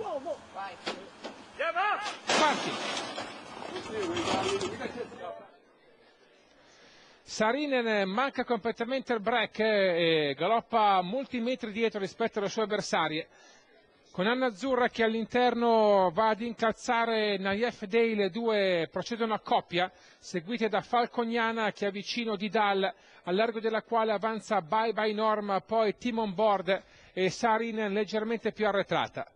all'uomo. Vai. Parti. Sarinen eh, manca completamente il break eh, e galoppa molti metri dietro rispetto alle sue avversarie. Con Anna Azzurra che all'interno va ad incalzare Nayef Day, le due procedono a coppia, seguite da Falcognana che è vicino di Dal, al largo della quale avanza Bye Bye Norma, poi Timon Board e Sarinen leggermente più arretrata.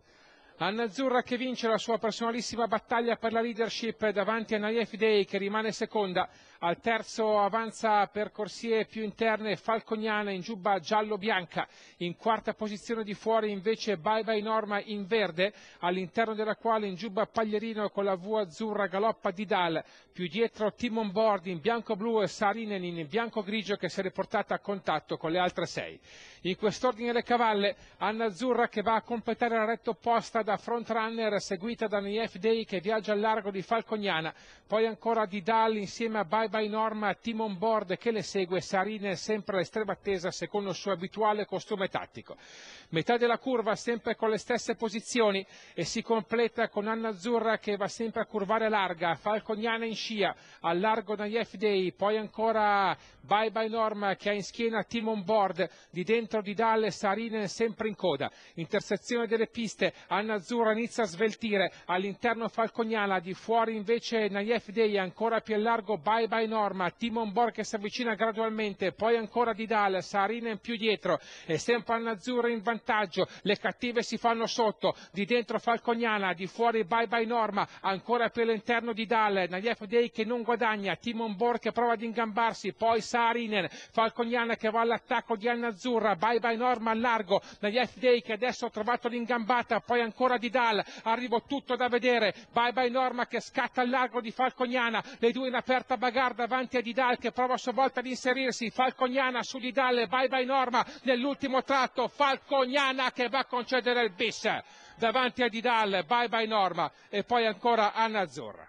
Annazzurra che vince la sua personalissima battaglia per la leadership davanti a Naif Day che rimane seconda, al terzo avanza per corsie più interne Falconiana in giubba giallo-bianca, in quarta posizione di fuori invece Bye Bye Norma in verde, all'interno della quale in giubba Paglierino con la V azzurra galoppa Didal, più dietro Timon Board in bianco-blu e Sarinen in bianco-grigio che si è riportata a contatto con le altre sei. In quest'ordine le cavalle, Anna Azzurra che va a completare la retta opposta da frontrunner seguita da Nayef Day che viaggia al largo di Falcognana, poi ancora di Dal insieme a Bye Bye Norma, Timon Board che le segue, Sarine sempre all'estrema attesa secondo il suo abituale costume tattico. Metà della curva sempre con le stesse posizioni e si completa con Anna Azzurra che va sempre a curvare larga, Falcognana in scia, al largo Nayef Day, poi ancora Bye Bye Norma che ha in schiena Timon Board, di dentro Didal e Sarine sempre in coda. Intersezione delle piste, Anna nerazzurra inizia a sveltire all'interno Falcognana, di fuori invece Nayef Dei, ancora più a largo Bye Bye Norma, Timon Bor che si avvicina gradualmente, poi ancora Didal, Sarina in più dietro e sempre all'azzurra in vantaggio, le cattive si fanno sotto, di dentro Falcognana, di fuori Bye Bye Norma, ancora più all'interno Didal, Nayef Dei che non guadagna, Timon Bor che prova ad ingambarsi, poi Sarinen, Falcognana che va all'attacco di Anna Azzurra, Bye Bye Norma al largo, Nayef Dei che adesso ha trovato l'ingambata, poi ancora ancora di Dal, arrivo tutto da vedere, bye bye Norma che scatta al largo di Falcognana, le due in aperta bagarre davanti a Didal che prova a sua volta ad inserirsi, Falcognana su Didal, bye bye Norma nell'ultimo tratto, Falcognana che va a concedere il bis davanti a Didal, bye bye Norma e poi ancora Anna Azzurra.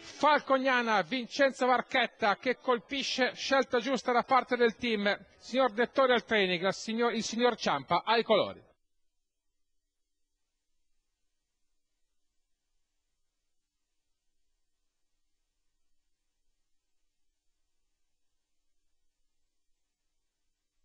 Falcognana, Vincenzo Varchetta che colpisce, scelta giusta da parte del team, signor Dettore al training, il signor Ciampa ai colori.